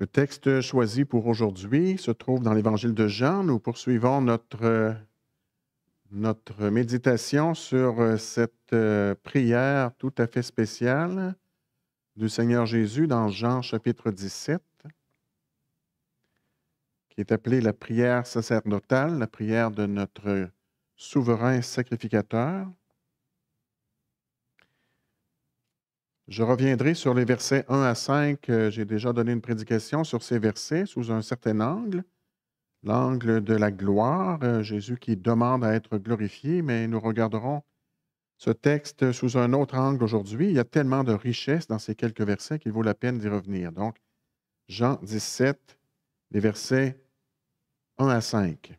Le texte choisi pour aujourd'hui se trouve dans l'Évangile de Jean. Nous poursuivons notre, euh, notre méditation sur euh, cette euh, prière tout à fait spéciale du Seigneur Jésus dans Jean chapitre 17, qui est appelée la prière sacerdotale, la prière de notre souverain sacrificateur. Je reviendrai sur les versets 1 à 5. Euh, j'ai déjà donné une prédication sur ces versets sous un certain angle, l'angle de la gloire, euh, Jésus qui demande à être glorifié, mais nous regarderons ce texte sous un autre angle aujourd'hui. Il y a tellement de richesse dans ces quelques versets qu'il vaut la peine d'y revenir. Donc, Jean 17, les versets 1 à 5.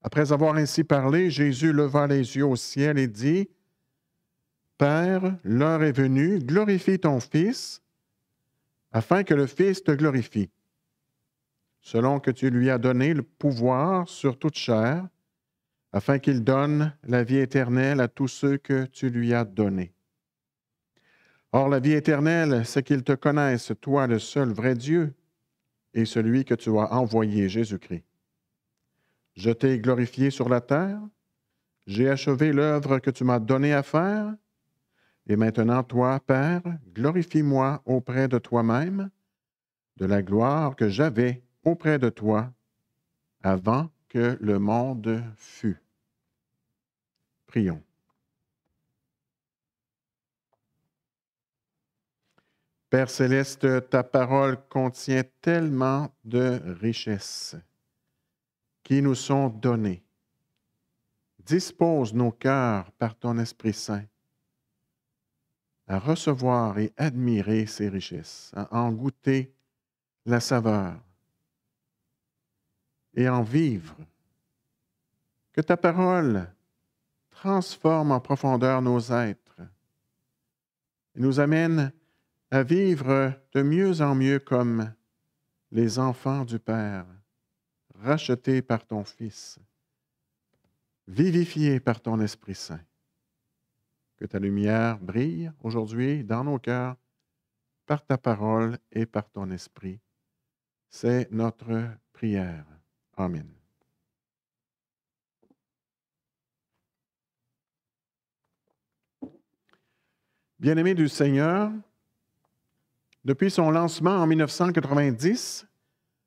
Après avoir ainsi parlé, Jésus leva les yeux au ciel et dit, Père, l'heure est venue, glorifie ton Fils, afin que le Fils te glorifie, selon que tu lui as donné le pouvoir sur toute chair, afin qu'il donne la vie éternelle à tous ceux que tu lui as donnés. Or, la vie éternelle, c'est qu'ils te connaissent, toi le seul vrai Dieu, et celui que tu as envoyé, Jésus-Christ. Je t'ai glorifié sur la terre, j'ai achevé l'œuvre que tu m'as donnée à faire, et maintenant, toi, Père, glorifie-moi auprès de toi-même de la gloire que j'avais auprès de toi avant que le monde fût. Prions. Père céleste, ta parole contient tellement de richesses qui nous sont données. Dispose nos cœurs par ton Esprit Saint à recevoir et admirer ses richesses, à en goûter la saveur et en vivre. Que ta parole transforme en profondeur nos êtres et nous amène à vivre de mieux en mieux comme les enfants du Père, rachetés par ton Fils, vivifiés par ton Esprit Saint que ta lumière brille aujourd'hui dans nos cœurs par ta parole et par ton esprit. C'est notre prière. Amen. Bien-aimés du Seigneur, depuis son lancement en 1990,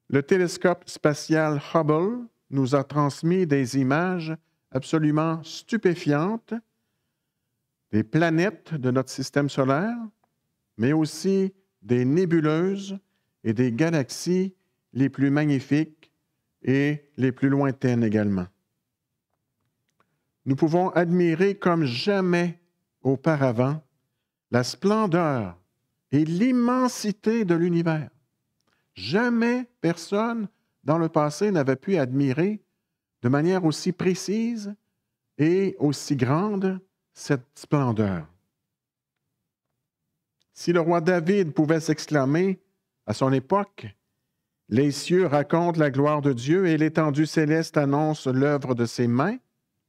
le télescope spatial Hubble nous a transmis des images absolument stupéfiantes des planètes de notre système solaire, mais aussi des nébuleuses et des galaxies les plus magnifiques et les plus lointaines également. Nous pouvons admirer comme jamais auparavant la splendeur et l'immensité de l'univers. Jamais personne dans le passé n'avait pu admirer de manière aussi précise et aussi grande cette splendeur. Si le roi David pouvait s'exclamer à son époque, les cieux racontent la gloire de Dieu et l'étendue céleste annonce l'œuvre de ses mains,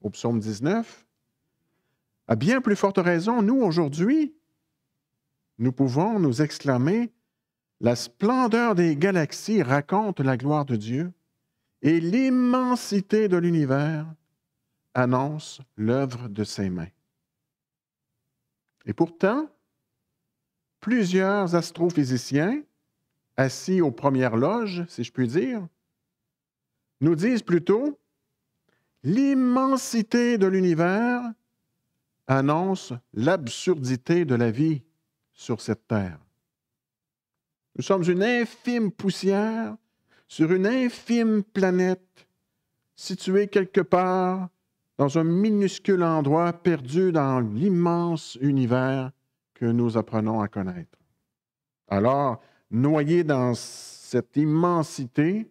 au psaume 19, à bien plus forte raison, nous aujourd'hui, nous pouvons nous exclamer La splendeur des galaxies raconte la gloire de Dieu et l'immensité de l'univers annonce l'œuvre de ses mains. Et pourtant, plusieurs astrophysiciens assis aux premières loges, si je puis dire, nous disent plutôt l'immensité de l'univers annonce l'absurdité de la vie sur cette terre. Nous sommes une infime poussière sur une infime planète située quelque part dans un minuscule endroit perdu dans l'immense univers que nous apprenons à connaître. Alors, noyés dans cette immensité,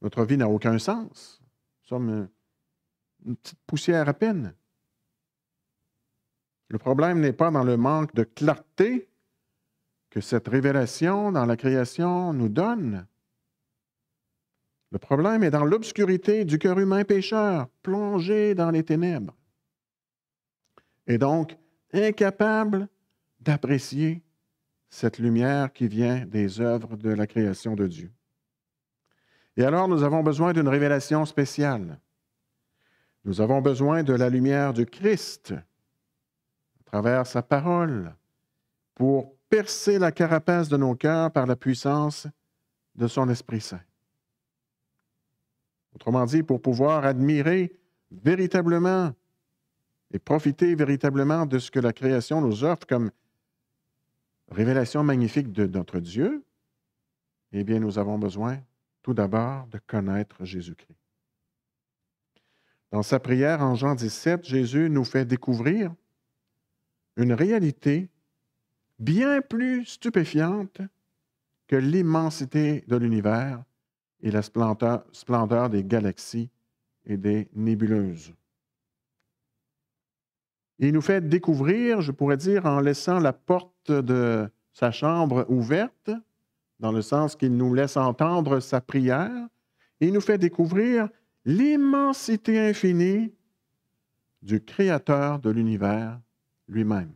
notre vie n'a aucun sens. Nous sommes une petite poussière à peine. Le problème n'est pas dans le manque de clarté que cette révélation dans la création nous donne, le problème est dans l'obscurité du cœur humain pécheur, plongé dans les ténèbres. Et donc, incapable d'apprécier cette lumière qui vient des œuvres de la création de Dieu. Et alors, nous avons besoin d'une révélation spéciale. Nous avons besoin de la lumière du Christ à travers sa parole pour percer la carapace de nos cœurs par la puissance de son Esprit Saint. Autrement dit, pour pouvoir admirer véritablement et profiter véritablement de ce que la création nous offre comme révélation magnifique de notre Dieu, eh bien, nous avons besoin tout d'abord de connaître Jésus-Christ. Dans sa prière en Jean 17, Jésus nous fait découvrir une réalité bien plus stupéfiante que l'immensité de l'univers et la splendeur, des galaxies et des nébuleuses. il nous fait découvrir, je pourrais dire, en laissant la porte de sa chambre ouverte, dans le sens qu'il nous laisse entendre sa prière, il nous fait découvrir l'immensité infinie du Créateur de l'univers lui-même.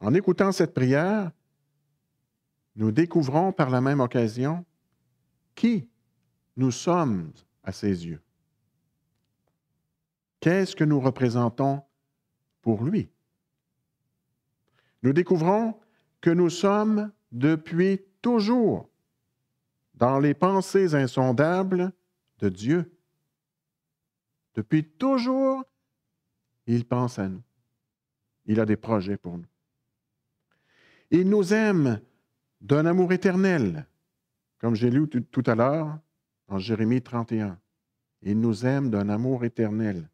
En écoutant cette prière, nous découvrons par la même occasion qui nous sommes à ses yeux. Qu'est-ce que nous représentons pour lui? Nous découvrons que nous sommes depuis toujours dans les pensées insondables de Dieu. Depuis toujours, il pense à nous. Il a des projets pour nous. Il nous aime d'un amour éternel, comme j'ai lu tout à l'heure en Jérémie 31. Il nous aime d'un amour éternel.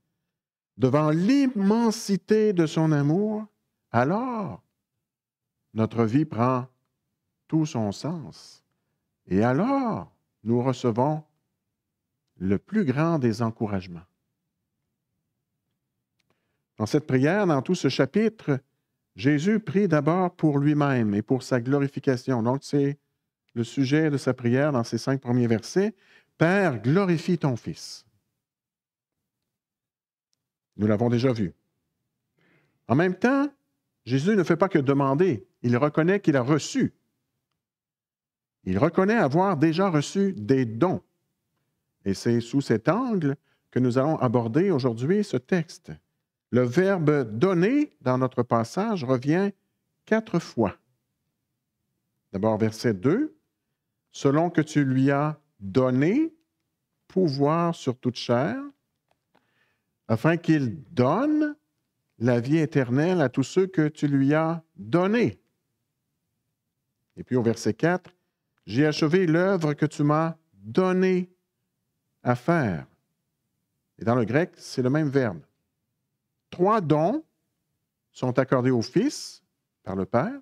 Devant l'immensité de son amour, alors notre vie prend tout son sens. Et alors nous recevons le plus grand des encouragements. Dans cette prière, dans tout ce chapitre, Jésus prie d'abord pour lui-même et pour sa glorification. Donc, c'est le sujet de sa prière dans ces cinq premiers versets. Père, glorifie ton Fils. Nous l'avons déjà vu. En même temps, Jésus ne fait pas que demander, il reconnaît qu'il a reçu. Il reconnaît avoir déjà reçu des dons. Et c'est sous cet angle que nous allons aborder aujourd'hui ce texte. Le verbe donner dans notre passage revient quatre fois. D'abord, verset 2, selon que tu lui as donné pouvoir sur toute chair, afin qu'il donne la vie éternelle à tous ceux que tu lui as donné. » Et puis au verset 4, j'ai achevé l'œuvre que tu m'as donnée à faire. Et dans le grec, c'est le même verbe trois dons sont accordés au Fils par le Père.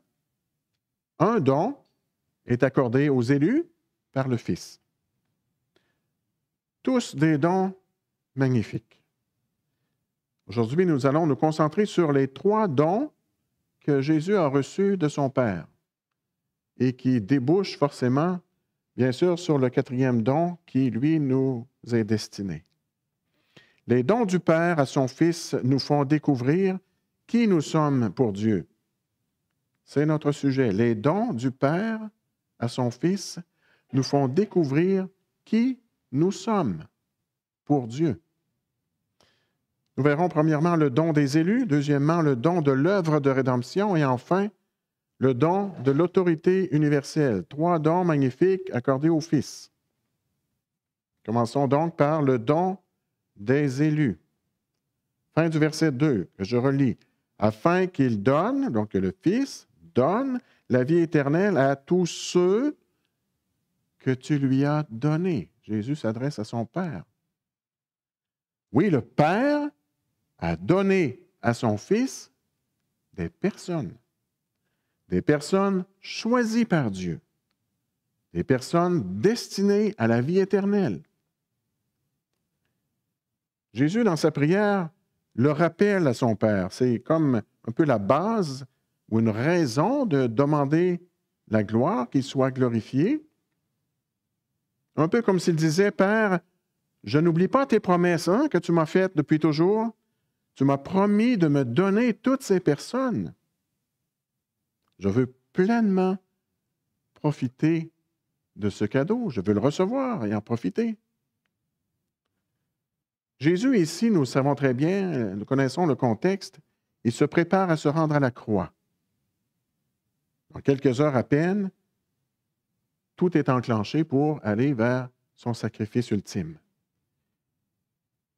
Un don est accordé aux élus par le Fils. Tous des dons magnifiques. Aujourd'hui, nous allons nous concentrer sur les trois dons que Jésus a reçus de son Père et qui débouchent forcément, bien sûr, sur le quatrième don qui, lui, nous est destiné. Les dons du Père à son Fils nous font découvrir qui nous sommes pour Dieu. C'est notre sujet. Les dons du Père à son Fils nous font découvrir qui nous sommes pour Dieu. Nous verrons premièrement le don des élus, deuxièmement le don de l'œuvre de rédemption et enfin le don de l'autorité universelle. Trois dons magnifiques accordés au Fils. Commençons donc par le don des élus. Fin du verset 2, que je relis. Afin qu'il donne, donc que le Fils donne la vie éternelle à tous ceux que tu lui as donnés. Jésus s'adresse à son Père. Oui, le Père a donné à son Fils des personnes, des personnes choisies par Dieu, des personnes destinées à la vie éternelle. Jésus, dans sa prière, le rappelle à son Père. C'est comme un peu la base ou une raison de demander la gloire, qu'il soit glorifié. Un peu comme s'il disait, Père, je n'oublie pas tes promesses hein, que tu m'as faites depuis toujours. Tu m'as promis de me donner toutes ces personnes. Je veux pleinement profiter de ce cadeau. Je veux le recevoir et en profiter. Jésus, ici, nous savons très bien, euh, nous connaissons le contexte, il se prépare à se rendre à la croix. En quelques heures à peine, tout est enclenché pour aller vers son sacrifice ultime.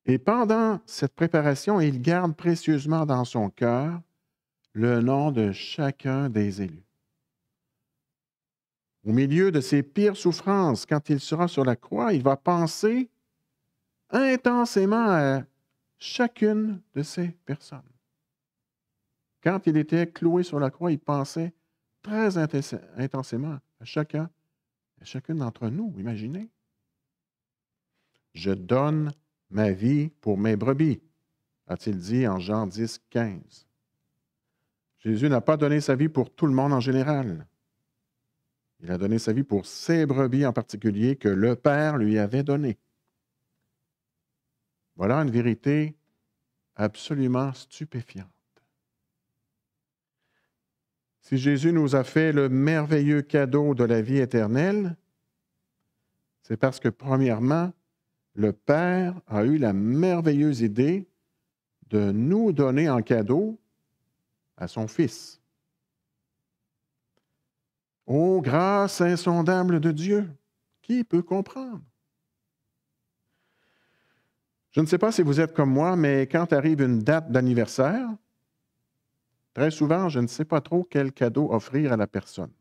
Et pendant cette préparation, il garde précieusement dans son cœur le nom de chacun des élus. Au milieu de ses pires souffrances, quand il sera sur la croix, il va penser intensément à chacune de ces personnes. Quand il était cloué sur la croix, il pensait très intensément à chacun, à chacune d'entre nous, imaginez. Je donne ma vie pour mes brebis, a-t-il dit en Jean 10, 15. Jésus n'a pas donné sa vie pour tout le monde en général. Il a donné sa vie pour ses brebis en particulier que le Père lui avait données. Voilà une vérité absolument stupéfiante. Si Jésus nous a fait le merveilleux cadeau de la vie éternelle, c'est parce que, premièrement, le Père a eu la merveilleuse idée de nous donner en cadeau à son Fils. Ô grâce insondable de Dieu, qui peut comprendre? Je ne sais pas si vous êtes comme moi, mais quand arrive une date d'anniversaire, très souvent, je ne sais pas trop quel cadeau offrir à la personne.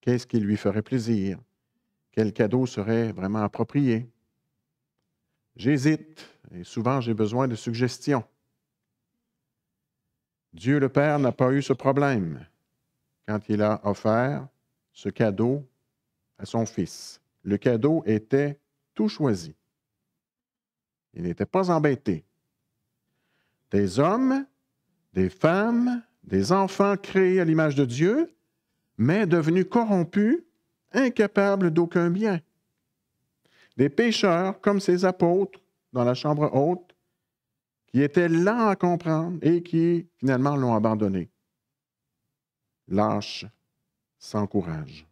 Qu'est-ce qui lui ferait plaisir? Quel cadeau serait vraiment approprié? J'hésite et souvent j'ai besoin de suggestions. Dieu le Père n'a pas eu ce problème quand il a offert ce cadeau à son Fils. Le cadeau était tout choisi. Il n'était pas embêté. Des hommes, des femmes, des enfants créés à l'image de Dieu, mais devenus corrompus, incapables d'aucun bien. Des pécheurs comme ces apôtres dans la chambre haute, qui étaient lents à comprendre et qui finalement l'ont abandonné. Lâches, sans courage.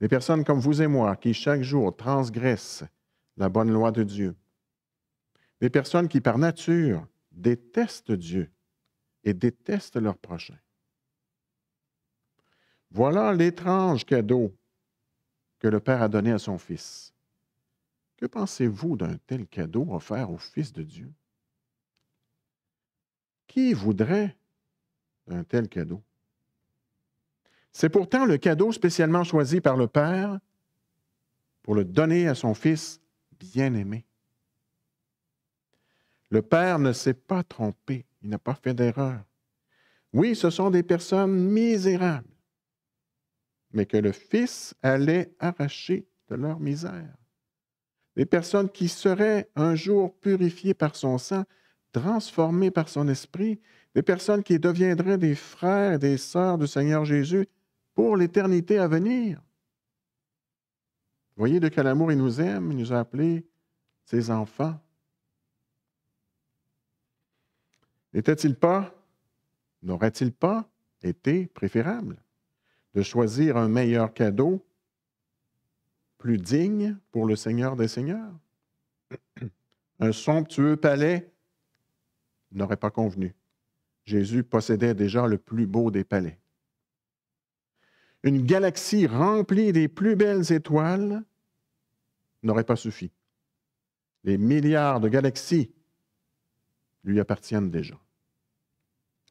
Des personnes comme vous et moi qui chaque jour transgressent la bonne loi de Dieu, des personnes qui, par nature, détestent Dieu et détestent leurs prochain. Voilà l'étrange cadeau que le Père a donné à son Fils. Que pensez-vous d'un tel cadeau offert au Fils de Dieu? Qui voudrait un tel cadeau? C'est pourtant le cadeau spécialement choisi par le Père pour le donner à son Fils bien-aimé. Le Père ne s'est pas trompé, il n'a pas fait d'erreur. Oui, ce sont des personnes misérables, mais que le Fils allait arracher de leur misère. Des personnes qui seraient un jour purifiées par son sang, transformées par son esprit, des personnes qui deviendraient des frères et des sœurs du Seigneur Jésus pour l'éternité à venir. Voyez de quel amour il nous aime, il nous a appelés ses enfants. N'était-il pas, n'aurait-il pas été préférable de choisir un meilleur cadeau plus digne pour le Seigneur des Seigneurs? Un somptueux palais n'aurait pas convenu. Jésus possédait déjà le plus beau des palais. Une galaxie remplie des plus belles étoiles n'aurait pas suffi. Les milliards de galaxies lui appartiennent déjà.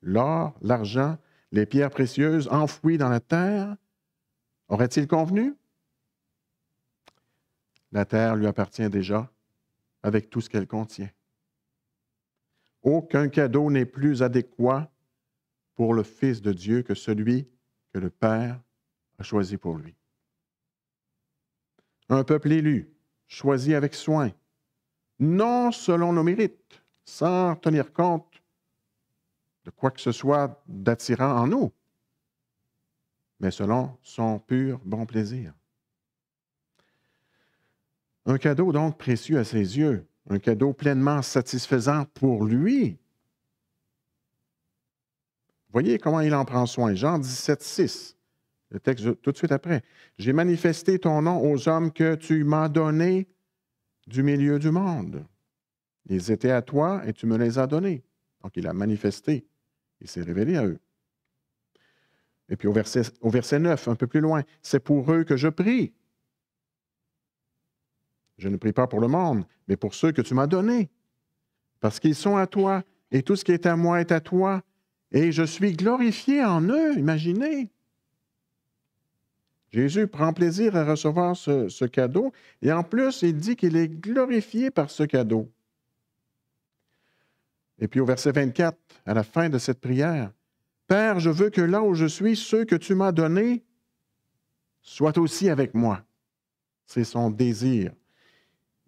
L'or, l'argent, les pierres précieuses enfouies dans la terre, aurait-il convenu? La terre lui appartient déjà avec tout ce qu'elle contient. Aucun cadeau n'est plus adéquat pour le Fils de Dieu que celui que le Père a choisi pour lui. Un peuple élu, choisi avec soin, non selon nos mérites, sans tenir compte de quoi que ce soit d'attirant en nous, mais selon son pur bon plaisir. Un cadeau donc précieux à ses yeux, un cadeau pleinement satisfaisant pour lui. Voyez comment il en prend soin. Jean 17, 6, le texte tout de suite après. J'ai manifesté ton nom aux hommes que tu m'as donnés du milieu du monde. Ils étaient à toi et tu me les as donnés. Donc il a manifesté, il s'est révélé à eux. Et puis au verset, au verset 9, un peu plus loin, c'est pour eux que je prie. Je ne prie pas pour le monde, mais pour ceux que tu m'as donnés, parce qu'ils sont à toi, et tout ce qui est à moi est à toi, et je suis glorifié en eux, imaginez. Jésus prend plaisir à recevoir ce cadeau, et en plus, il dit qu'il est glorifié par ce cadeau. Et puis au verset 24, à la fin de cette prière, Père, je veux que là où je suis, ceux que tu m'as donnés soient aussi avec moi. C'est son désir.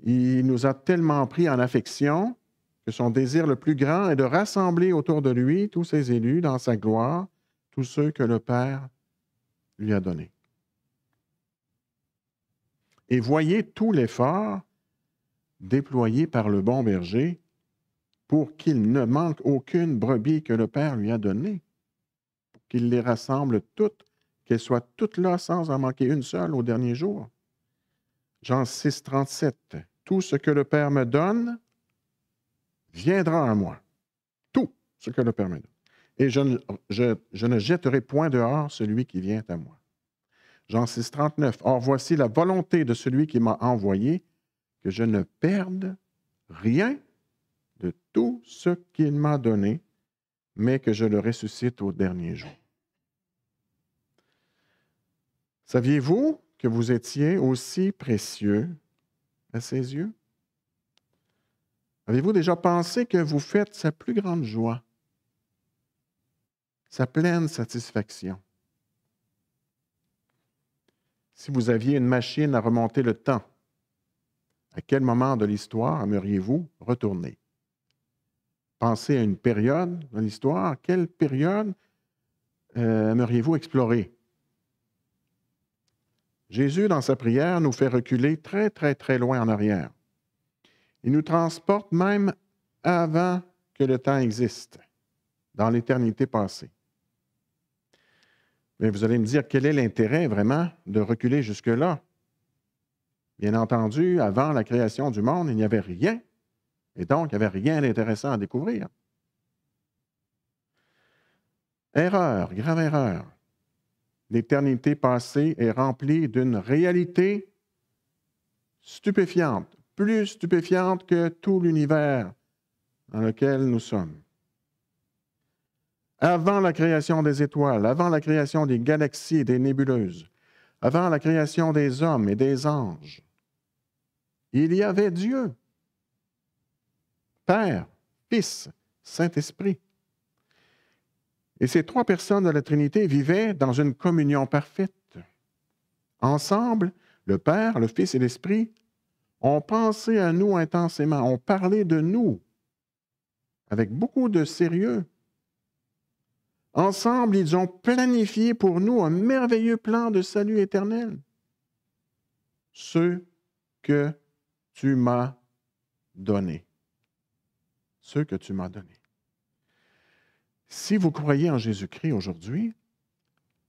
Il nous a tellement pris en affection que son désir le plus grand est de rassembler autour de lui tous ses élus dans sa gloire, tous ceux que le Père lui a donnés. Et voyez tout l'effort déployé par le bon berger pour qu'il ne manque aucune brebis que le Père lui a donnée, pour qu'il les rassemble toutes, qu'elles soient toutes là sans en manquer une seule au dernier jour. Jean 6, 37. Tout ce que le Père me donne viendra à moi. Tout ce que le Père me donne. Et je ne, je, jetterai point dehors celui qui vient à moi. Jean 6, 39. Or voici la volonté de celui qui m'a envoyé, que je ne perde rien de tout ce qu'il m'a donné, mais que je le ressuscite au dernier jour. Saviez-vous que vous étiez aussi précieux à ses yeux? Avez-vous déjà pensé que vous faites sa plus grande joie, sa pleine satisfaction? Si vous aviez une machine à remonter le temps, à quel moment de l'histoire aimeriez-vous retourner? Pensez à une période dans l'histoire, quelle période euh, aimeriez-vous explorer? Jésus, dans sa prière, nous fait reculer très, très, très loin en arrière. Il nous transporte même avant que le temps existe, dans l'éternité passée. Mais vous allez me dire, quel est l'intérêt vraiment de reculer jusque-là? Bien entendu, avant la création du monde, il n'y avait rien. Et donc, il n'y avait rien d'intéressant à découvrir. Erreur, grave erreur. L'éternité passée est remplie d'une réalité stupéfiante, plus stupéfiante que tout l'univers dans lequel nous sommes. Avant la création des étoiles, avant la création des galaxies et des nébuleuses, avant la création des hommes et des anges, il y avait Dieu. Père, Fils, Saint-Esprit. Et ces trois personnes de la Trinité vivaient dans une communion parfaite. Ensemble, le Père, le Fils et l'Esprit ont pensé à nous intensément, ont parlé de nous avec beaucoup de sérieux. Ensemble, ils ont planifié pour nous un merveilleux plan de salut éternel. Ce que tu m'as donné ceux que tu m'as donnés. Si vous croyez en Jésus-Christ aujourd'hui,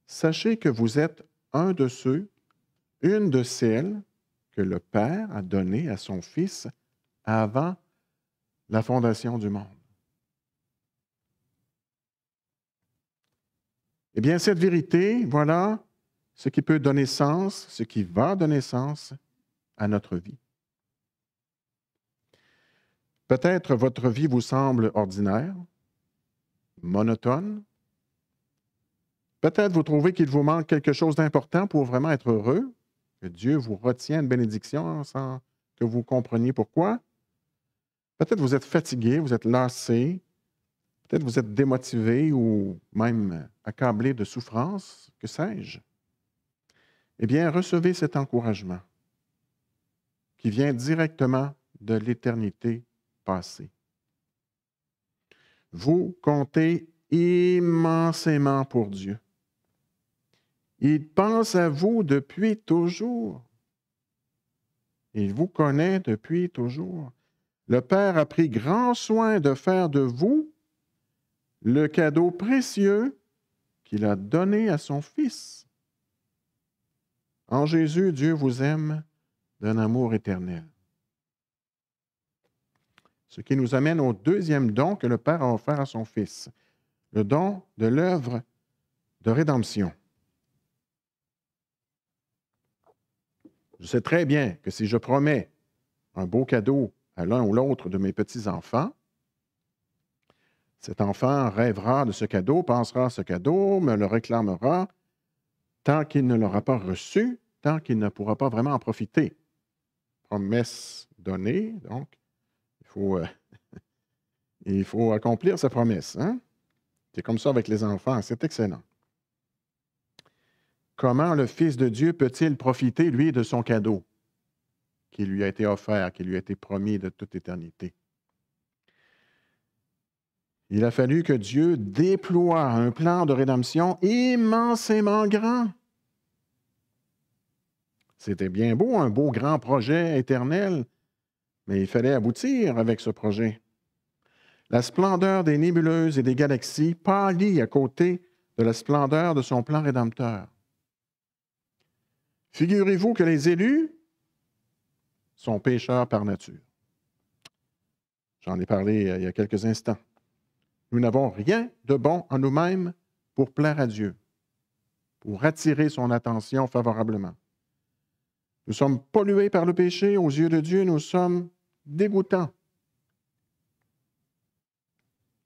sachez que vous êtes un de ceux, une de celles que le Père a données à son Fils avant la fondation du monde. Eh bien, cette vérité, voilà ce qui peut donner sens, ce qui va donner sens à notre vie. Peut-être votre vie vous semble ordinaire, monotone. Peut-être vous trouvez qu'il vous manque quelque chose d'important pour vraiment être heureux, que Dieu vous retient une bénédiction sans que vous compreniez pourquoi. Peut-être vous êtes fatigué, vous êtes lassé, peut-être vous êtes démotivé ou même accablé de souffrance, que sais-je. Eh bien, recevez cet encouragement qui vient directement de l'éternité passé. Vous comptez immensément pour Dieu. Il pense à vous depuis toujours. Il vous connaît depuis toujours. Le Père a pris grand soin de faire de vous le cadeau précieux qu'il a donné à son Fils. En Jésus, Dieu vous aime d'un amour éternel. Ce qui nous amène au deuxième don que le Père a offert à son Fils, le don de l'œuvre de rédemption. Je sais très bien que si je promets un beau cadeau à l'un ou l'autre de mes petits-enfants, cet enfant rêvera de ce cadeau, pensera à ce cadeau, me le réclamera, tant qu'il ne l'aura pas reçu, tant qu'il ne pourra pas vraiment en profiter. Promesse donnée, donc, euh, il faut accomplir sa promesse. Hein? C'est comme ça avec les enfants. C'est excellent. Comment le Fils de Dieu peut-il profiter, lui, de son cadeau qui lui a été offert, qui lui a été promis de toute éternité? Il a fallu que Dieu déploie un plan de rédemption immensément grand. C'était bien beau, un beau grand projet éternel, il fallait aboutir avec ce projet. La splendeur des nébuleuses et des galaxies pâlit à côté de la splendeur de son plan rédempteur. Figurez-vous que les élus sont pécheurs par nature. J'en ai parlé euh, il y a quelques instants. Nous n'avons rien de bon en nous-mêmes pour plaire à Dieu, pour attirer son attention favorablement. Nous sommes pollués par le péché aux yeux de Dieu, nous sommes dégoûtant.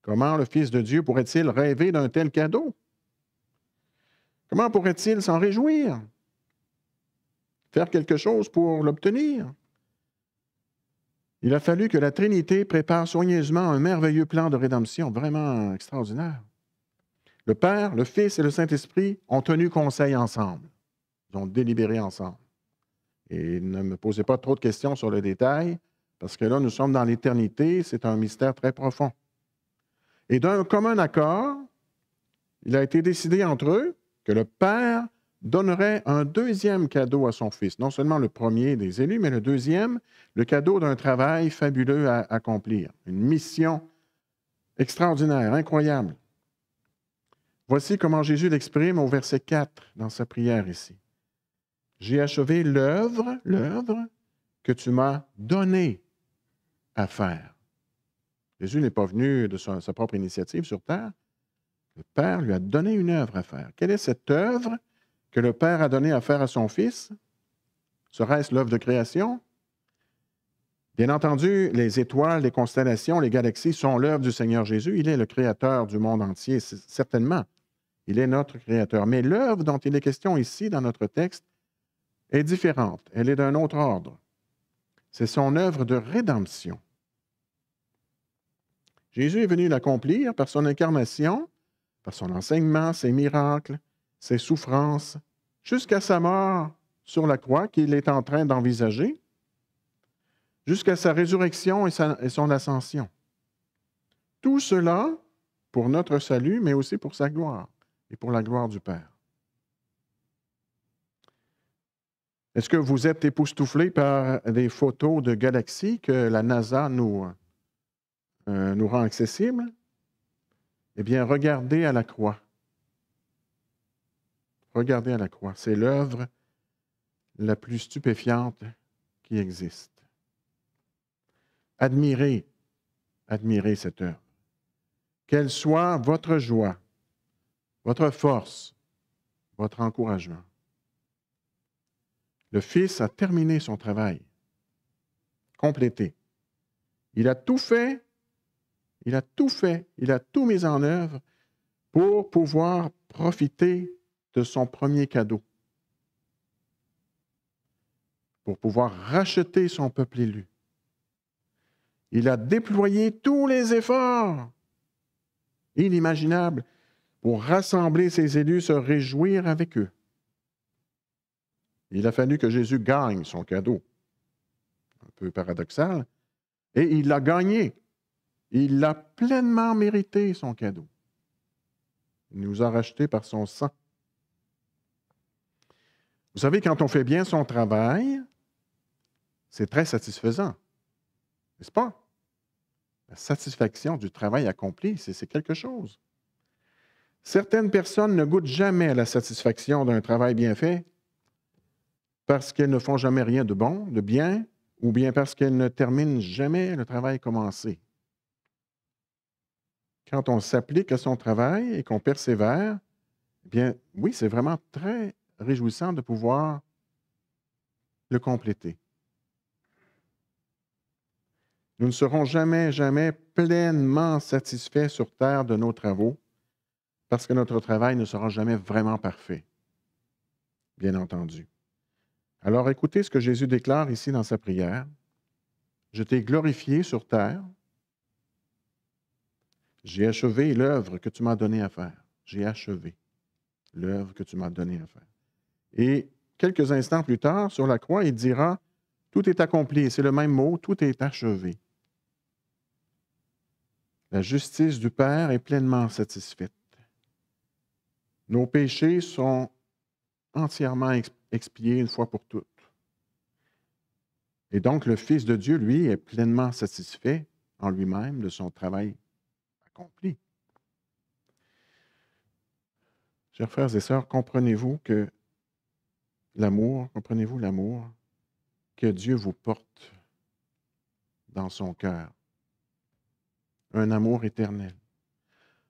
Comment le Fils de Dieu pourrait-il rêver d'un tel cadeau? Comment pourrait-il s'en réjouir? Faire quelque chose pour l'obtenir? Il a fallu que la Trinité prépare soigneusement un merveilleux plan de rédemption, vraiment extraordinaire. Le Père, le Fils et le Saint-Esprit ont tenu conseil ensemble. ont délibéré ensemble. Et ne me posez pas trop de questions sur le détail parce que là, nous sommes dans l'éternité, c'est un mystère très profond. Et d'un commun accord, il a été décidé entre eux que le Père donnerait un deuxième cadeau à son Fils, non seulement le premier des élus, mais le deuxième, le cadeau d'un travail fabuleux à accomplir, une mission extraordinaire, incroyable. Voici comment Jésus l'exprime au verset 4 dans sa prière ici. J'ai achevé l'œuvre, l'œuvre que tu m'as donnée à faire. Jésus n'est pas venu de sa, propre initiative sur terre. Le Père lui a donné une œuvre à faire. Quelle est cette œuvre que le Père a donnée à faire à son Fils? Serait-ce l'œuvre de création? Bien entendu, les étoiles, les constellations, les galaxies sont l'œuvre du Seigneur Jésus. Il est le créateur du monde entier, certainement. Il est notre créateur. Mais l'œuvre dont il est question ici dans notre texte est différente. Elle est d'un autre ordre. C'est son œuvre de rédemption. Jésus est venu l'accomplir par son incarnation, par son enseignement, ses miracles, ses souffrances, jusqu'à sa mort sur la croix qu'il est en train d'envisager, jusqu'à sa résurrection et, son ascension. Tout cela pour notre salut, mais aussi pour sa gloire et pour la gloire du Père. Est-ce que vous êtes époustouflé par des photos de galaxies que la NASA nous, euh, nous rend accessible, eh bien, regardez à la croix. Regardez à la croix. C'est l'œuvre la plus stupéfiante qui existe. Admirez, admirez cette œuvre. Quelle soit votre joie, votre force, votre encouragement. Le Fils a terminé son travail, complété. Il a tout fait il a tout fait, il a tout mis en œuvre pour pouvoir profiter de son premier cadeau, pour pouvoir racheter son peuple élu. Il a déployé tous les efforts inimaginables pour rassembler ses élus, se réjouir avec eux. Il a fallu que Jésus gagne son cadeau. Un peu paradoxal. Et il l'a gagné. Il a pleinement mérité, son cadeau. Il nous a rachetés par son sang. Vous savez, quand on fait bien son travail, c'est très satisfaisant, n'est-ce pas? La satisfaction du travail accompli, c'est quelque chose. Certaines personnes ne goûtent jamais à la satisfaction d'un travail bien fait parce qu'elles ne font jamais rien de bon, de bien, ou bien parce qu'elles ne terminent jamais le travail commencé quand on s'applique à son travail et qu'on persévère, eh bien, oui, c'est vraiment très réjouissant de pouvoir le compléter. Nous ne serons jamais, jamais pleinement satisfaits sur Terre de nos travaux parce que notre travail ne sera jamais vraiment parfait, bien entendu. Alors écoutez ce que Jésus déclare ici dans sa prière. Je t'ai glorifié sur terre j'ai achevé l'œuvre que tu m'as donnée à faire. J'ai achevé l'œuvre que tu m'as donnée à faire. Et quelques instants plus tard, sur la croix, il dira, tout est accompli. C'est le même mot, tout est achevé. La justice du Père est pleinement satisfaite. Nos péchés sont entièrement expiés une fois pour toutes. Et donc le Fils de Dieu, lui, est pleinement satisfait en lui-même de son travail accompli. Chers frères et sœurs, comprenez-vous que l'amour, comprenez-vous l'amour que Dieu vous porte dans son cœur? Un amour éternel.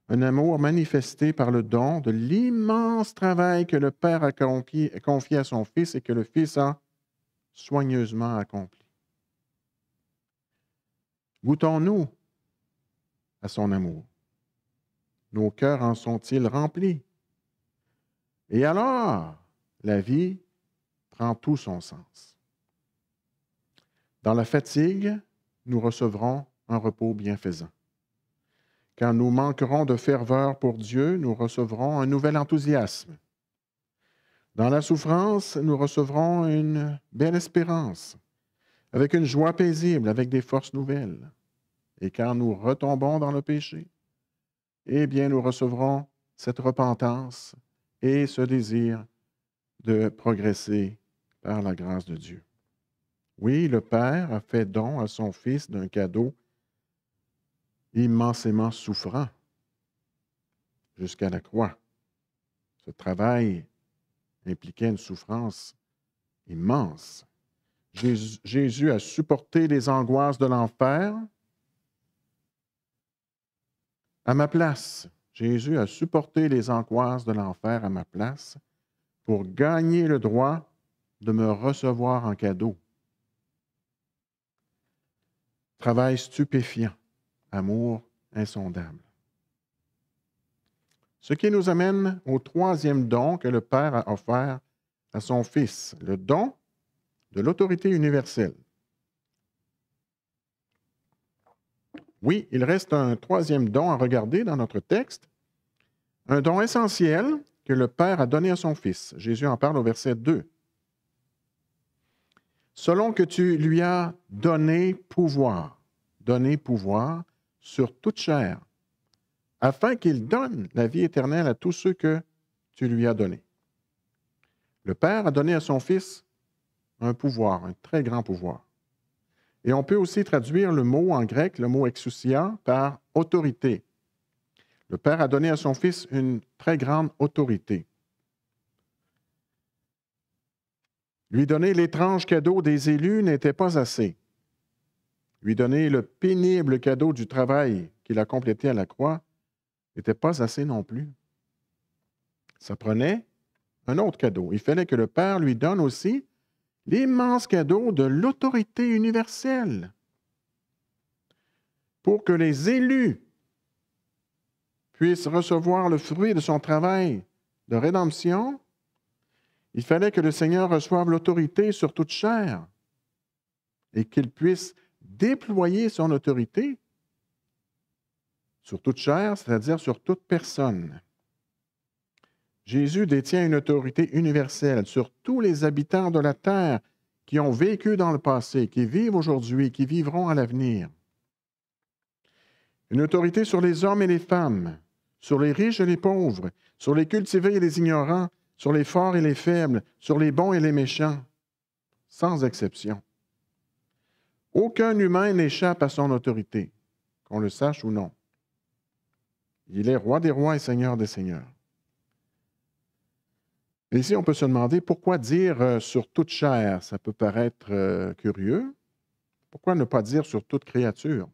Un amour manifesté par le don de l'immense travail que le Père a confié à son Fils et que le Fils a soigneusement accompli. Goûtons-nous à son amour. Nos cœurs en sont-ils remplis? Et alors, la vie prend tout son sens. Dans la fatigue, nous recevrons un repos bienfaisant. Quand nous manquerons de ferveur pour Dieu, nous recevrons un nouvel enthousiasme. Dans la souffrance, nous recevrons une belle espérance, avec une joie paisible, avec des forces nouvelles. Et quand nous retombons dans le péché, eh bien, nous recevrons cette repentance et ce désir de progresser par la grâce de Dieu. Oui, le Père a fait don à son Fils d'un cadeau immensément souffrant jusqu'à la croix. Ce travail impliquait une souffrance immense. Jésus a supporté les angoisses de l'enfer à ma place. Jésus a supporté les angoisses de l'enfer à ma place pour gagner le droit de me recevoir en cadeau. Travail stupéfiant, amour insondable. Ce qui nous amène au troisième don que le Père a offert à son Fils, le don de l'autorité universelle. Oui, il reste un troisième don à regarder dans notre texte, un don essentiel que le Père a donné à son Fils. Jésus en parle au verset 2. Selon que tu lui as donné pouvoir, donné pouvoir sur toute chair, afin qu'il donne la vie éternelle à tous ceux que tu lui as donné. Le Père a donné à son Fils un pouvoir, un très grand pouvoir. Et on peut aussi traduire le mot en grec, le mot exousia, par autorité. Le Père a donné à son Fils une très grande autorité. Lui donner l'étrange cadeau des élus n'était pas assez. Lui donner le pénible cadeau du travail qu'il a complété à la croix n'était pas assez non plus. Ça prenait un autre cadeau. Il fallait que le Père lui donne aussi l'immense cadeau de l'autorité universelle pour que les élus puissent recevoir le fruit de son travail de rédemption, il fallait que le Seigneur reçoive l'autorité sur toute chair et qu'il puisse déployer son autorité sur toute chair, c'est-à-dire sur toute personne. Jésus détient une autorité universelle sur tous les habitants de la terre qui ont vécu dans le passé, qui vivent aujourd'hui, qui vivront à l'avenir. Une autorité sur les hommes et les femmes, sur les riches et les pauvres, sur les cultivés et les ignorants, sur les forts et les faibles, sur les bons et les méchants, sans exception. Aucun humain n'échappe à son autorité, qu'on le sache ou non. Il est roi des rois et seigneur des seigneurs. Ici, on peut se demander pourquoi dire euh, sur toute chair, ça peut paraître euh, curieux. Pourquoi ne pas dire sur toute créature?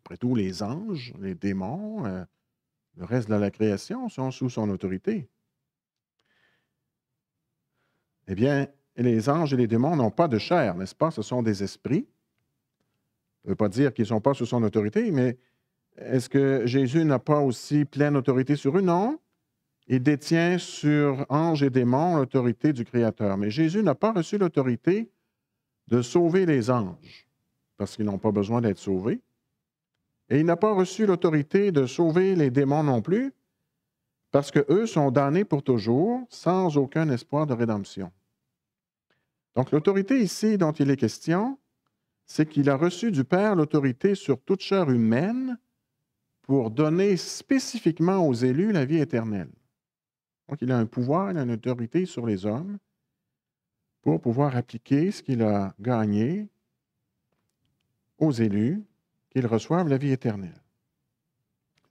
Après tout, les anges, les démons, euh, le reste de la création sont sous son autorité. Eh bien, les anges et les démons n'ont pas de chair, n'est-ce pas? Ce sont des esprits. On ne peut pas dire qu'ils ne sont pas sous son autorité, mais est-ce que Jésus n'a pas aussi pleine autorité sur eux? Non. Il détient sur anges et démons l'autorité du Créateur. Mais Jésus n'a pas reçu l'autorité de sauver les anges, parce qu'ils n'ont pas besoin d'être sauvés. Et il n'a pas reçu l'autorité de sauver les démons non plus, parce qu'eux sont damnés pour toujours, sans aucun espoir de rédemption. Donc l'autorité ici dont il est question, c'est qu'il a reçu du Père l'autorité sur toute chair humaine pour donner spécifiquement aux élus la vie éternelle. Donc, il a un pouvoir, il a une autorité sur les hommes pour pouvoir appliquer ce qu'il a gagné aux élus, qu'ils reçoivent la vie éternelle.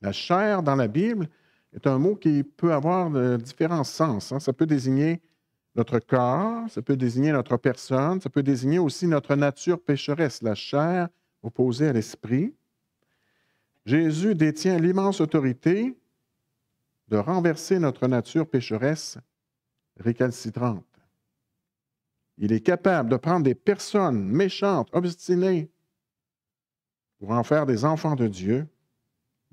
La chair dans la Bible est un mot qui peut avoir différents sens. Hein. Ça peut désigner notre corps, ça peut désigner notre personne, ça peut désigner aussi notre nature pécheresse, la chair opposée à l'esprit. Jésus détient l'immense autorité de renverser notre nature pécheresse récalcitrante. Il est capable de prendre des personnes méchantes, obstinées, pour en faire des enfants de Dieu,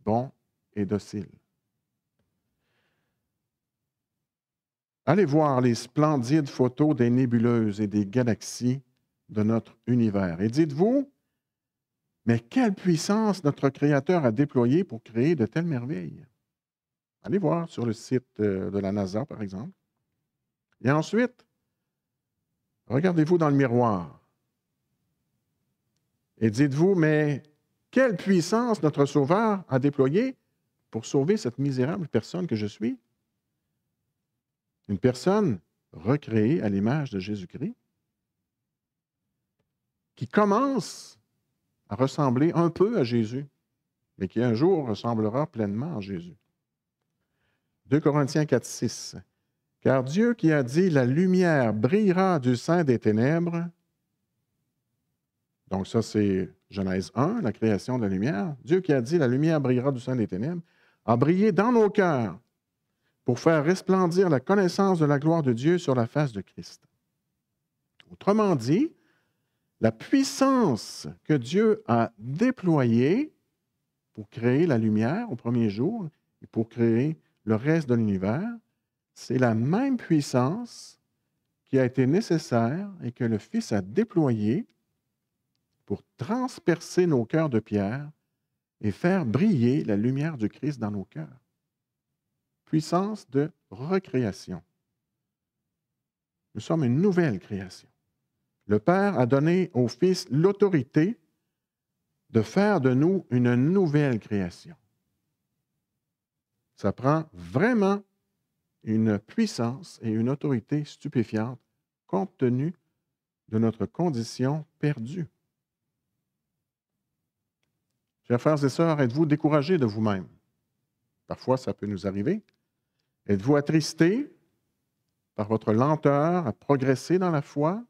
bons et dociles. Allez voir les splendides photos des nébuleuses et des galaxies de notre univers et dites-vous, mais quelle puissance notre Créateur a déployée pour créer de telles merveilles. Allez voir sur le site euh, de la NASA, par exemple. Et ensuite, regardez-vous dans le miroir et dites-vous, mais quelle puissance notre Sauveur a déployée pour sauver cette misérable personne que je suis? Une personne recréée à l'image de Jésus-Christ, qui commence à ressembler un peu à Jésus, mais qui un jour ressemblera pleinement à Jésus. 2 Corinthiens 4, 6. Car Dieu qui a dit la lumière brillera du sein des ténèbres, donc ça c'est Genèse 1, la création de la lumière, Dieu qui a dit la lumière brillera du sein des ténèbres, a brillé dans nos cœurs pour faire resplendir la connaissance de la gloire de Dieu sur la face de Christ. Autrement dit, la puissance que Dieu a déployée pour créer la lumière au premier jour et pour créer le reste de l'univers, c'est la même puissance qui a été nécessaire et que le Fils a déployée pour transpercer nos cœurs de pierre et faire briller la lumière du Christ dans nos cœurs. Puissance de recréation. Nous sommes une nouvelle création. Le Père a donné au Fils l'autorité de faire de nous une nouvelle création. Ça prend vraiment une puissance et une autorité stupéfiante compte tenu de notre condition perdue. Chers frères et sœurs, êtes-vous découragés de vous-même? Parfois, ça peut nous arriver. Êtes-vous attristés par votre lenteur à progresser dans la foi?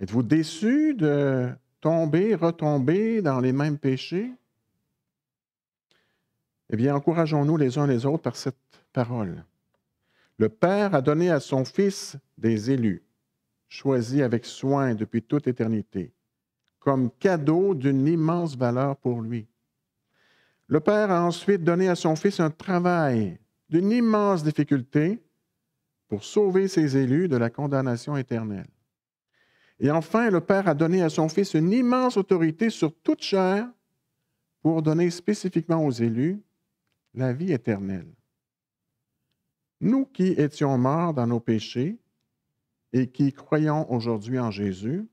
Êtes-vous déçus de tomber, retomber dans les mêmes péchés? Eh bien, encourageons-nous les uns les autres par cette parole. Le Père a donné à son Fils des élus, choisis avec soin depuis toute éternité, comme cadeau d'une immense valeur pour lui. Le Père a ensuite donné à son Fils un travail d'une immense difficulté pour sauver ses élus de la condamnation éternelle. Et enfin, le Père a donné à son Fils une immense autorité sur toute chair pour donner spécifiquement aux élus la vie éternelle. Nous qui étions morts dans nos péchés et qui croyons aujourd'hui en Jésus,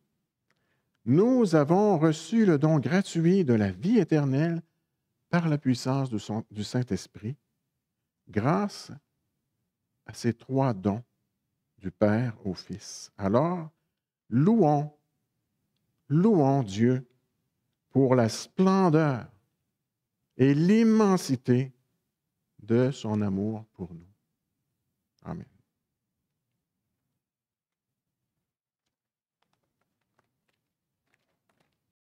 nous avons reçu le don gratuit de la vie éternelle par la puissance du Saint-Esprit, grâce à ces trois dons du Père au Fils. Alors, louons, louons Dieu pour la splendeur et l'immensité de son amour pour nous. Amen.